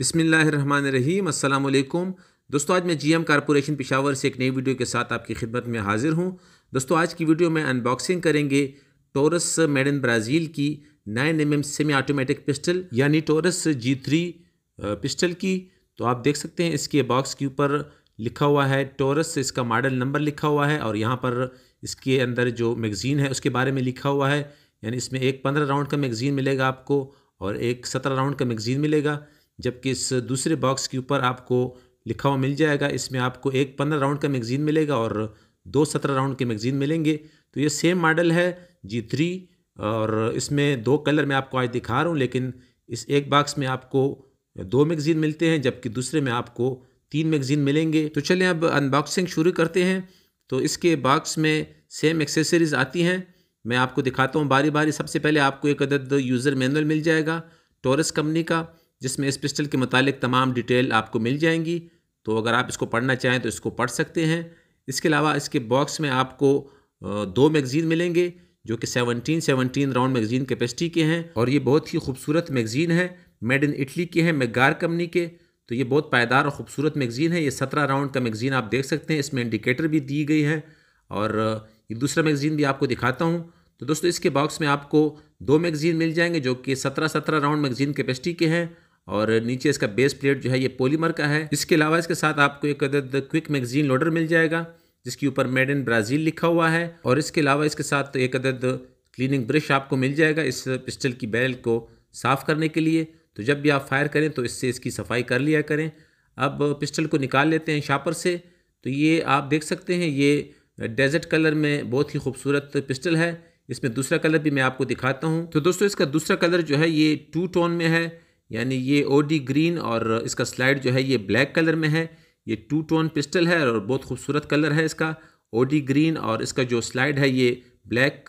बिसमीम् अल्लाम दोस्तों आज मैं जीएम कॉरपोरेशन पिशावर से एक नई वीडियो के साथ आपकी खिदमत में हाजिर हूं दोस्तों आज की वीडियो में अनबॉक्सिंग करेंगे टोरस मेड इन ब्राज़ील की nine M semi automatic pistol यानी टोरस जी थ्री पिस्टल की तो आप देख सकते हैं इसके बॉक्स के ऊपर लिखा हुआ है टोरस इसका मॉडल नंबर लिखा हुआ है और यहाँ पर इसके अंदर जो मैगज़ीन है उसके बारे में लिखा हुआ है यानी इसमें एक पंद्रह राउंड का मैगज़ीन मिलेगा आपको और एक सत्रह राउंड का मैगज़ीन मिलेगा जबकि इस दूसरे बॉक्स के ऊपर आपको लिखा हुआ मिल जाएगा इसमें आपको एक पंद्रह राउंड का मैगज़ीन मिलेगा और दो सत्रह राउंड के मैगज़ीन मिलेंगे तो ये सेम मॉडल है जी थ्री और इसमें दो कलर मैं आपको आज दिखा रहा हूँ लेकिन इस एक बॉक्स में आपको दो मैगज़ीन मिलते हैं जबकि दूसरे में आपको तीन मैगज़ीन मिलेंगे तो चलें अब अनबॉक्सिंग शुरू करते हैं तो इसके बॉक्स में सेम एक्सेसरीज़ आती हैं मैं आपको दिखाता हूँ बारी बारी सबसे पहले आपको एक अदद यूज़र मैनुअल मिल जाएगा टोरस कंपनी का जिसमें इस पिस्टल के मुतालिक तमाम डिटेल आपको मिल जाएंगी तो अगर आप इसको पढ़ना चाहें तो इसको पढ़ सकते हैं इसके अलावा इसके बॉक्स में आपको दो मैगज़ीन मिलेंगे जो कि सेवनटीन 17 राउंड मैगज़ीन कैपेसिटी के हैं और ये बहुत ही खूबसूरत मैगज़ीन है मेड इन इटली के हैं मेगार कंपनी के तो ये बहुत पायदार और ख़ूबसूरत मैगज़ीन है ये सत्रह राउंड का मैगज़ीन आप देख सकते हैं इसमें इंडिकेटर भी दी गई है और ये दूसरा मैगज़ीन भी आपको दिखाता हूँ तो दोस्तों इसके बॉक्स में आपको दो मैगज़ीन मिल जाएंगे जो कि सत्रह सत्रह राउंड मैगज़ीन कैपेसिटी के हैं और नीचे इसका बेस प्लेट जो है ये पॉलीमर का है इसके अलावा इसके साथ आपको एक अदद क्विक मैगजीन लोडर मिल जाएगा जिसके ऊपर मेड इन ब्राज़ील लिखा हुआ है और इसके अलावा इसके साथ तो एक अदद क्लीनिंग ब्रश आपको मिल जाएगा इस पिस्टल की बैरल को साफ़ करने के लिए तो जब भी आप फायर करें तो इससे इसकी सफाई कर लिया करें अब पिस्टल को निकाल लेते हैं शापर से तो ये आप देख सकते हैं ये डेजर्ट कलर में बहुत ही खूबसूरत पिस्टल है इसमें दूसरा कलर भी मैं आपको दिखाता हूँ तो दोस्तों इसका दूसरा कलर जो है ये टू टोन में है यानी ये ओ डी ग्रीन और इसका स्लाइड जो है ये ब्लैक कलर में है ये टू टोन पिस्टल है और बहुत खूबसूरत कलर है इसका ओ डी ग्रीन और इसका जो स्लाइड है ये ब्लैक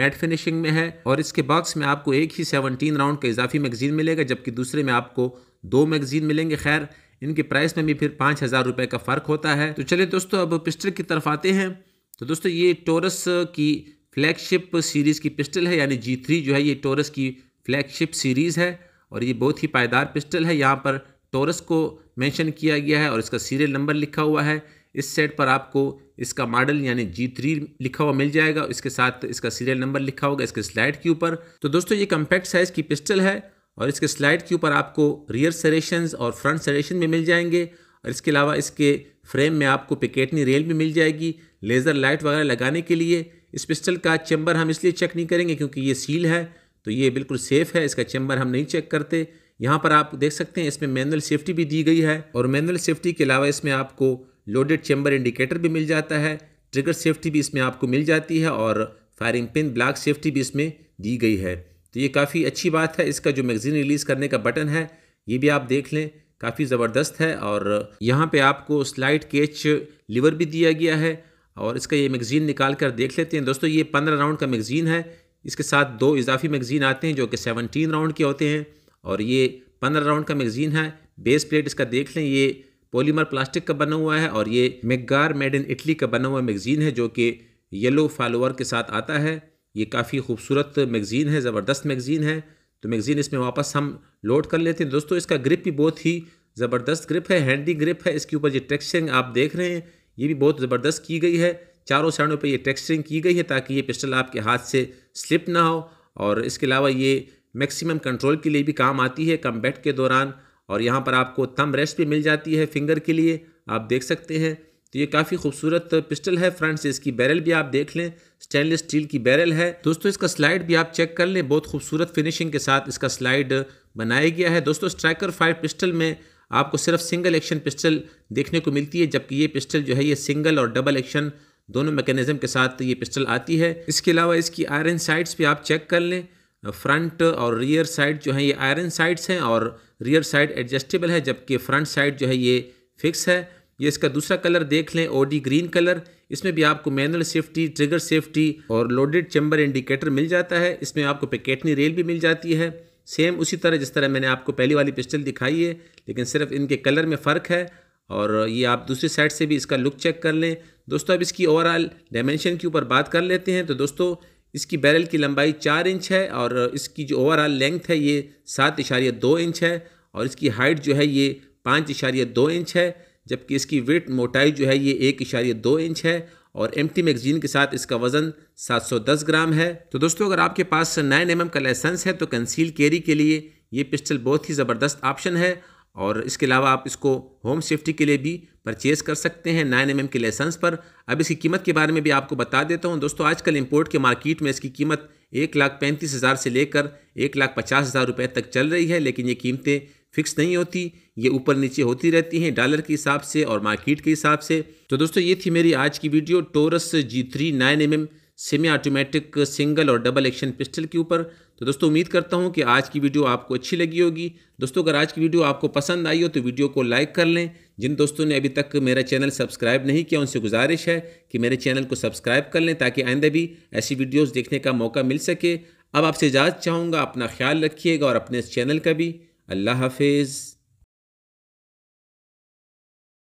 मैट फिनिशिंग में है और इसके बॉक्स में आपको एक ही सेवनटीन राउंड का इजाफी मैगज़ीन मिलेगा जबकि दूसरे में आपको दो मैगज़ीन मिलेंगे खैर इनके प्राइस में भी फिर पाँच हज़ार रुपये का फ़र्क होता है तो चलिए दोस्तों अब पिस्टल की तरफ आते हैं तो दोस्तों ये टोरस uh, की फ्लैगशिप सीरीज़ की पिस्टल है यानी जी थ्री जो है ये टोरस की फ्लैगशिप सीरीज़ है और ये बहुत ही पायदार पिस्टल है यहाँ पर टोरस को मेंशन किया गया है और इसका सीरियल नंबर लिखा हुआ है इस सेट पर आपको इसका मॉडल यानी जी थ्री लिखा हुआ मिल जाएगा इसके साथ इसका सीरियल नंबर लिखा होगा इसके स्लाइड के ऊपर तो दोस्तों ये कम्पैक्ट साइज़ की पिस्टल है और इसके स्लाइड के ऊपर आपको रियर सरेशन और फ्रंट सरेशन भी मिल जाएंगे और इसके अलावा इसके फ्रेम में आपको पिकेटनी रेल भी मिल जाएगी लेज़र लाइट वगैरह लगाने के लिए इस पिस्टल का चैम्बर हम इसलिए चेक नहीं करेंगे क्योंकि ये सील है तो ये बिल्कुल सेफ़ है इसका चैम्बर हम नहीं चेक करते यहाँ पर आप देख सकते हैं इसमें मैनुअल सेफ्टी भी दी गई है और मैनुअल सेफ्टी के अलावा इसमें आपको लोडेड चैम्बर इंडिकेटर भी मिल जाता है ट्रिगर सेफ्टी भी इसमें आपको मिल जाती है और फायरिंग पिन ब्लैक सेफ्टी भी इसमें दी गई है तो ये काफ़ी अच्छी बात है इसका जो मैगज़ीन रिलीज़ करने का बटन है ये भी आप देख लें काफ़ी ज़बरदस्त है और यहाँ पे आपको स्लाइड केच लीवर भी दिया गया है और इसका ये मैगज़ीन निकाल कर देख लेते हैं दोस्तों ये पंद्रह राउंड का मैगज़ीन है इसके साथ दो इजाफी मैगज़ीन आते हैं जो कि सेवनटीन राउंड के होते हैं और ये पंद्रह राउंड का मैगज़ीन है बेस प्लेट इसका देख लें ये पोलीमर प्लास्टिक का बना हुआ है और ये मेगार मेड इन इटली का बना हुआ मैगज़ीन है जो कि येलो फॉलोअर के साथ आता है ये काफ़ी खूबसूरत मैगज़ीन है ज़बरदस्त मैगज़ीन है तो मैगज़ीन इसमें वापस हम लोड कर लेते हैं दोस्तों इसका ग्रिप भी बहुत ही ज़बरदस्त ग्रिप है हैंडी ग्रिप है इसके ऊपर जो टेक्सचरिंग आप देख रहे हैं ये भी बहुत ज़बरदस्त की गई है चारों साइडों पर ये टेक्सचरिंग की गई है ताकि ये पिस्टल आपके हाथ से स्लिप ना हो और इसके अलावा ये मैक्सिमम कंट्रोल के लिए भी काम आती है बैट के दौरान और यहाँ पर आपको थम रेस्ट भी मिल जाती है फिंगर के लिए आप देख सकते हैं तो ये काफ़ी खूबसूरत पिस्टल है फ्रंट से इसकी बैरल भी आप देख लें स्टेनलेस स्टील की बैरल है दोस्तों इसका स्लाइड भी आप चेक कर लें बहुत खूबसूरत फिनिशिंग के साथ इसका स्लाइड बनाया गया है दोस्तों स्ट्राइकर फायर पिस्टल में आपको सिर्फ सिंगल एक्शन पिस्टल देखने को मिलती है जबकि ये पिस्टल जो है ये सिंगल और डबल एक्शन दोनों मैकेनिज़्म के साथ ये पिस्टल आती है इसके अलावा इसकी आयरन साइड्स भी आप चेक कर लें फ्रंट और रियर साइड जो है ये आयरन साइड्स हैं और रियर साइड एडजस्टेबल है जबकि फ्रंट साइड जो है ये फिक्स है ये इसका दूसरा कलर देख लें ओडी ग्रीन कलर इसमें भी आपको मैनुअल सेफ्टी ट्रिगर सेफ्टी और लोडेड चैम्बर इंडिकेटर मिल जाता है इसमें आपको पैकेटनी रेल भी मिल जाती है सेम उसी तरह जिस तरह मैंने आपको पहली वाली पिस्टल दिखाई है लेकिन सिर्फ इनके कलर में फ़र्क है और ये आप दूसरी साइड से भी इसका लुक चेक कर लें दोस्तों अब इसकी ओवरऑल डायमेंशन के ऊपर बात कर लेते हैं तो दोस्तों इसकी बैरल की लंबाई चार इंच है और इसकी जो ओवरऑल लेंथ है ये सात इशारिया दो इंच है और इसकी हाइट जो है ये पाँच इशारिया दो इंच है जबकि इसकी वेट मोटाई जो है ये एक इशारिया दो इंच है और एम टी मैगजीन के साथ इसका वज़न 710 ग्राम है तो दोस्तों अगर आपके पास नाइन एम का लाइसेंस है तो कंसील कैरी के लिए ये पिस्टल बहुत ही ज़बरदस्त ऑप्शन है और इसके अलावा आप इसको होम सेफ्टी के लिए भी परचेज़ कर सकते हैं नाइन एम के लाइसेंस पर अब इसकी कीमत के बारे में भी आपको बता देता हूँ दोस्तों आजकल इम्पोर्ट के मार्केट में इसकी कीमत एक लाख पैंतीस हज़ार से लेकर एक लाख पचास हज़ार रुपये तक चल रही है लेकिन ये कीमतें फिक्स नहीं होती ये ऊपर नीचे होती रहती हैं डॉलर के हिसाब से और मार्केट के हिसाब से तो दोस्तों ये थी मेरी आज की video Taurus G three nine M M semi automatic single और डबल एक्शन पिस्टल के ऊपर तो दोस्तों उम्मीद करता हूँ कि आज की वीडियो आपको अच्छी लगी होगी दोस्तों अगर आज की वीडियो आपको पसंद आई हो तो वीडियो को लाइक कर लें जिन दोस्तों ने अभी तक मेरा चैनल सब्सक्राइब नहीं किया उनसे गुजारिश है कि मेरे चैनल को सब्सक्राइब कर लें ताकि आइंदा भी ऐसी वीडियोज़ देखने का मौका मिल सके अब आपसे इजाज़त चाहूँगा अपना ख्याल रखिएगा और अपने इस चैनल का भी अल्लाह हाफिज़